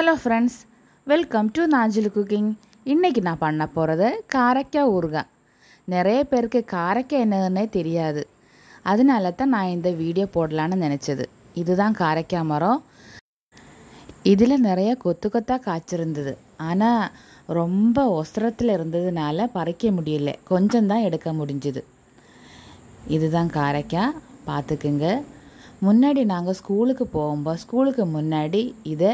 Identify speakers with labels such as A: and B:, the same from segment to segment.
A: hello friends welcome to Najil cooking இன்றைக்கி நான் பண்ண போகிறது காரைக்காய் ஊறுகாய் நிறைய பேருக்கு காரைக்காய் என்னதுன்னே தெரியாது அதனால தான் நான் இந்த வீடியோ போடலான்னு நினச்சது இதுதான் காரைக்காய் மரம் இதில் நிறைய கொத்து கொத்தாக காய்ச்சிருந்தது ஆனால் ரொம்ப ஒசரத்தில் இருந்ததுனால பறிக்க முடியல கொஞ்சம் தான் எடுக்க முடிஞ்சுது இதுதான் காரைக்காய் பார்த்துக்குங்க முன்னாடி நாங்கள் ஸ்கூலுக்கு போகும்போது ஸ்கூலுக்கு முன்னாடி இதை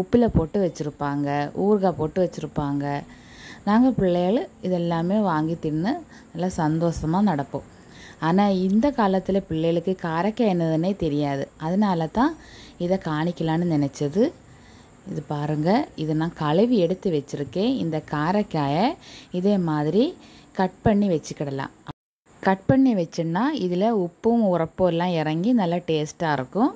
A: உப்பில் போட்டு வச்சுருப்பாங்க ஊறுகாய் போட்டு வச்சுருப்பாங்க நாங்கள் பிள்ளைகள் இதெல்லாமே வாங்கி தின்னு நல்லா சந்தோஷமாக நடப்போம் ஆனால் இந்த காலத்தில் பிள்ளைகளுக்கு காரக்காய் என்னதுன்னே தெரியாது அதனால தான் இதை காணிக்கலான்னு நினச்சது இது பாருங்கள் இதை நான் கழுவி எடுத்து வச்சுருக்கேன் இந்த காரைக்காயை இதே மாதிரி கட் பண்ணி வச்சுக்கிடலாம் கட் பண்ணி வச்சோம்னா இதில் உப்பும் உரப்பும் எல்லாம் இறங்கி நல்லா டேஸ்ட்டாக இருக்கும்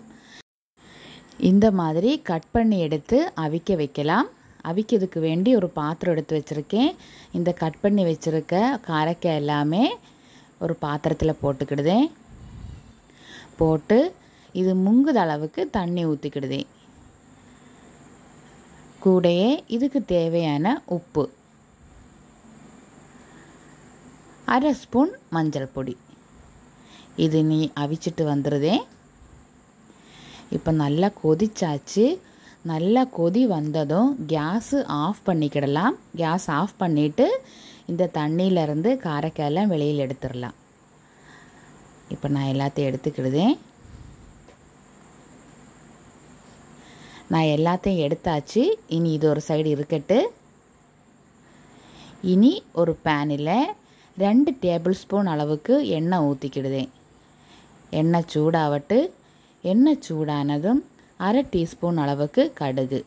A: இந்த மாதிரி கட் பண்ணி எடுத்து அவிக்க வைக்கலாம் அவிக்கிறதுக்கு வேண்டி ஒரு பாத்திரம் எடுத்து வச்சுருக்கேன் இந்த கட் பண்ணி வச்சுருக்க காரைக்காய் எல்லாமே ஒரு பாத்திரத்தில் போட்டுக்கிடுதேன் போட்டு இது முங்குத அளவுக்கு தண்ணி ஊற்றிக்கிடுதேன் கூடையே இதுக்கு தேவையான உப்பு அரை ஸ்பூன் மஞ்சள் பொடி இது நீ அவிச்சிட்டு வந்துடுதே இப்போ நல்லா கொதிச்சாச்சு நல்லா கொதி வந்ததும் கேஸு ஆஃப் பண்ணிக்கிடலாம் கேஸ் ஆஃப் பண்ணிவிட்டு இந்த தண்ணியிலேருந்து காரைக்காயெல்லாம் வெளியில் எடுத்துடலாம் இப்போ நான் எல்லாத்தையும் எடுத்துக்கிடுதேன் நான் எல்லாத்தையும் எடுத்தாச்சு இனி இது ஒரு சைடு இருக்கட்டு இனி ஒரு பேனில் ரெண்டு டேபிள் ஸ்பூன் அளவுக்கு எண்ணெய் ஊற்றிக்கிடுதேன் எண்ணெய் சூடாவட்டு எண்ணெய் சூடானதும் அரை டீஸ்பூன் அளவுக்கு கடுகு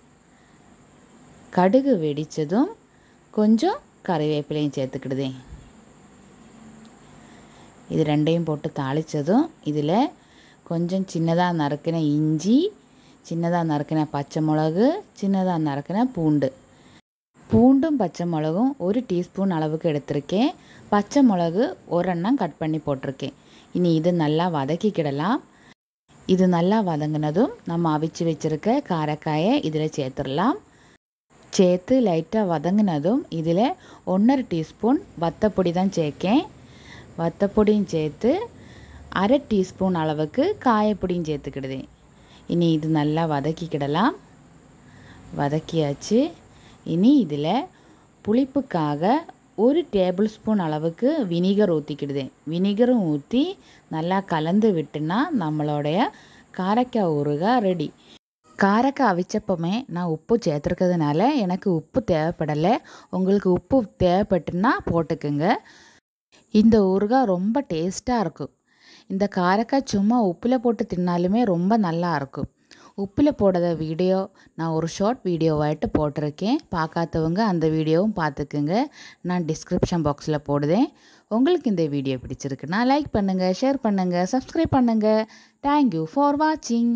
A: கடுகு வெடித்ததும் கொஞ்சம் கறிவேப்பிலையும் சேர்த்துக்கிடுதேன் இது ரெண்டையும் போட்டு தாளித்ததும் இதில் கொஞ்சம் சின்னதாக நறுக்கின இஞ்சி சின்னதாக நறுக்கின பச்சை மிளகு சின்னதாக நறுக்கின பூண்டு பூண்டும் பச்சை மிளகும் ஒரு டீஸ்பூன் அளவுக்கு எடுத்திருக்கேன் பச்சை மிளகு ஒரு எண்ணம் கட் பண்ணி போட்டிருக்கேன் இனி இது நல்லா வதக்கிக்கிடலாம் இது நல்லா வதங்கினதும் நம்ம அவிச்சு வச்சுருக்க காரக்காயை இதில் சேர்த்துடலாம் சேர்த்து லைட்டாக வதங்கினதும் இதில் ஒன்றரை டீஸ்பூன் வத்தப்பொடி தான் சேர்க்கேன் வத்தப்பொடியும் சேர்த்து அரை டீஸ்பூன் அளவுக்கு காயப்பொடியும் சேர்த்துக்கிடுது இனி இது நல்லா வதக்கிக்கிடலாம் வதக்கியாச்சு இனி இதில் புளிப்புக்காக ஒரு டேபிள் ஸ்பூன் அளவுக்கு வினிகர் ஊற்றிக்கிடுதேன் வினிகரும் ஊற்றி நல்லா கலந்து விட்டுன்னா நம்மளுடைய காரைக்காய் ஊறுகாய் ரெடி காரைக்காய் அவிச்சப்பமே நான் உப்பு சேர்த்துருக்கிறதுனால எனக்கு உப்பு தேவைப்படலை உங்களுக்கு உப்பு தேவைப்பட்டுனா போட்டுக்குங்க இந்த ஊறுகாய் ரொம்ப டேஸ்ட்டாக இருக்கும் இந்த காரைக்காய் சும்மா உப்பில் போட்டு தின்னாலுமே ரொம்ப நல்லா இருக்கும் உப்பில் போடாத வீடியோ நான் ஒரு ஷார்ட் வீடியோவாயிட்டு போட்டிருக்கேன் பார்க்காதவங்க அந்த வீடியோவும் பார்த்துக்குங்க நான் டிஸ்கிரிப்ஷன் பாக்ஸில் போடுதேன் உங்களுக்கு இந்த வீடியோ நான் லைக் பண்ணுங்கள் ஷேர் பண்ணுங்கள் சப்ஸ்கிரைப் பண்ணுங்கள் தேங்க்யூ ஃபார் வாட்சிங்